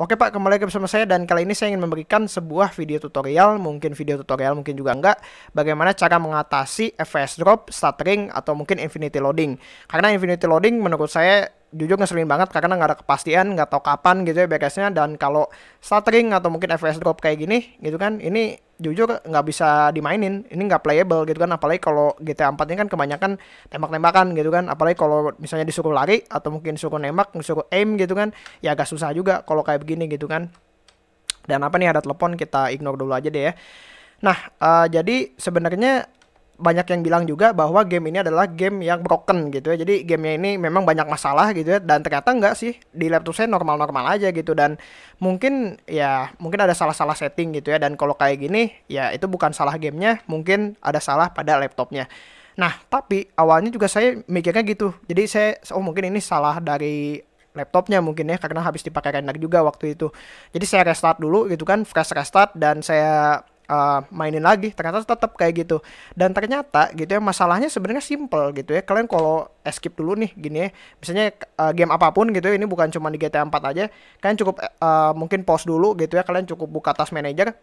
Oke Pak, kembali lagi bersama saya dan kali ini saya ingin memberikan sebuah video tutorial, mungkin video tutorial mungkin juga enggak, bagaimana cara mengatasi FS drop, stuttering, atau mungkin infinity loading. Karena infinity loading menurut saya jujur ngeselin banget karena nggak ada kepastian nggak tahu kapan gitu ya backcase dan kalau stuttering atau mungkin FPS drop kayak gini gitu kan ini jujur nggak bisa dimainin ini nggak playable gitu kan apalagi kalau GTA 4 ini kan kebanyakan tembak-tembakan gitu kan apalagi kalau misalnya disuruh lari atau mungkin suruh nembak disuruh aim gitu kan ya agak susah juga kalau kayak begini gitu kan dan apa nih ada telepon kita ignore dulu aja deh ya nah uh, jadi sebenarnya banyak yang bilang juga bahwa game ini adalah game yang broken gitu ya. Jadi gamenya ini memang banyak masalah gitu ya. Dan ternyata enggak sih di laptop saya normal-normal aja gitu dan mungkin ya mungkin ada salah-salah setting gitu ya. Dan kalau kayak gini ya itu bukan salah gamenya, mungkin ada salah pada laptopnya. Nah tapi awalnya juga saya mikirnya gitu. Jadi saya oh mungkin ini salah dari laptopnya mungkin ya karena habis dipakai render juga waktu itu. Jadi saya restart dulu gitu kan, fresh restart dan saya uh, mainin lagi ternyata tetap kayak gitu dan ternyata gitu ya masalahnya sebenarnya simple gitu ya kalian kalau escape dulu nih gini ya misalnya uh, game apapun gitu ya ini bukan cuma di GTA 4 aja kalian cukup uh, mungkin pause dulu gitu ya kalian cukup buka task manager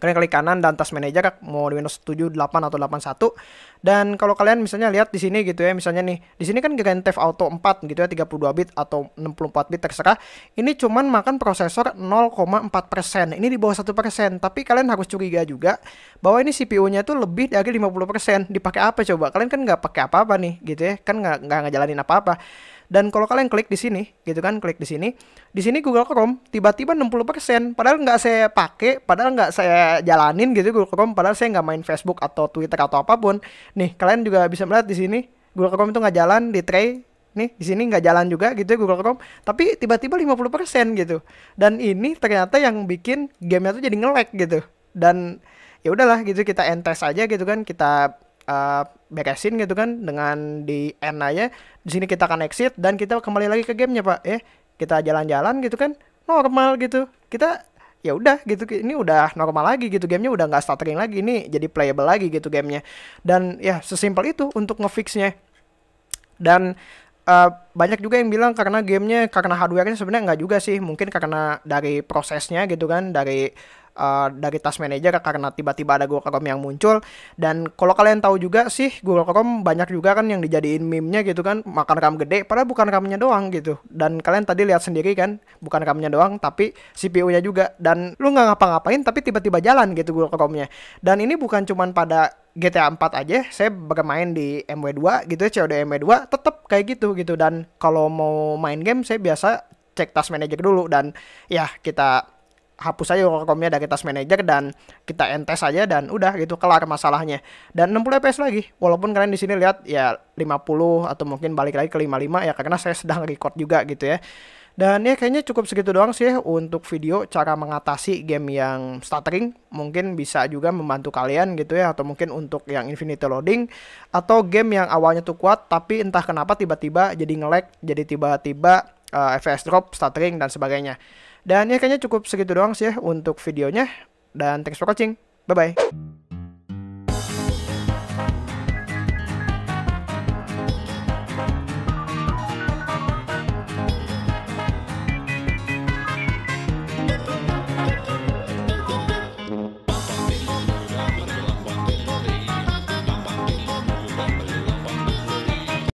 kalian klik kanan dan tas manajer mau di Windows 7, 8 atau 81. Dan kalau kalian misalnya lihat di sini gitu ya, misalnya nih, di sini kan Grand Theft Auto 4 gitu ya 32 bit atau 64 bit terserah. Ini cuman makan prosesor 0,4%. Ini di bawah satu persen tapi kalian harus curiga juga bahwa ini CPU-nya tuh lebih dari 50%. Dipakai apa coba? Kalian kan nggak pakai apa-apa nih gitu ya. Kan nggak nggak ngejalanin apa-apa. Dan kalau kalian klik di sini, gitu kan, klik di sini, di sini Google Chrome tiba-tiba 60%, padahal nggak saya pakai, padahal nggak saya jalanin gitu Google Chrome, padahal saya nggak main Facebook atau Twitter atau apapun. Nih, kalian juga bisa melihat di sini Google Chrome itu nggak jalan di tray nih di sini nggak jalan juga gitu Google Chrome tapi tiba-tiba 50% gitu dan ini ternyata yang bikin gamenya tuh jadi ngelek gitu dan ya udahlah gitu kita entes aja gitu kan kita Eh, beresin gitu kan dengan di end aja di sini kita akan exit dan kita kembali lagi ke gamenya pak eh kita jalan-jalan gitu kan normal gitu kita ya udah gitu ini udah normal lagi gitu gamenya udah nggak stuttering lagi ini jadi playable lagi gitu gamenya dan ya sesimpel itu untuk ngefixnya dan uh, banyak juga yang bilang karena gamenya karena hardware-nya sebenarnya nggak juga sih mungkin karena dari prosesnya gitu kan dari Eh, dari task manager karena tiba-tiba ada Google Chrome yang muncul dan kalau kalian tahu juga sih Google Chrome banyak juga kan yang dijadiin meme-nya gitu kan makan RAM gede padahal bukan RAM-nya doang gitu dan kalian tadi lihat sendiri kan bukan RAM-nya doang tapi CPU-nya juga dan lu nggak ngapa-ngapain tapi tiba-tiba jalan gitu Google Chrome-nya dan ini bukan cuman pada GTA 4 aja saya bermain di MW2 gitu ya COD MW2 tetap kayak gitu gitu dan kalau mau main game saya biasa cek task manager dulu dan ya kita hapus aja Wacomnya dari tas manager dan kita entes saja dan udah gitu kelar masalahnya. Dan 60 fps lagi. Walaupun kalian di sini lihat ya 50 atau mungkin balik lagi ke 55 ya karena saya sedang record juga gitu ya. Dan ya kayaknya cukup segitu doang sih untuk video cara mengatasi game yang stuttering. Mungkin bisa juga membantu kalian gitu ya atau mungkin untuk yang infinite loading atau game yang awalnya tuh kuat tapi entah kenapa tiba-tiba jadi nge-lag, jadi tiba-tiba uh, eh, FPS drop, stuttering dan sebagainya. Dan ya kayaknya cukup segitu doang sih ya untuk videonya. Dan thanks for watching. Bye-bye.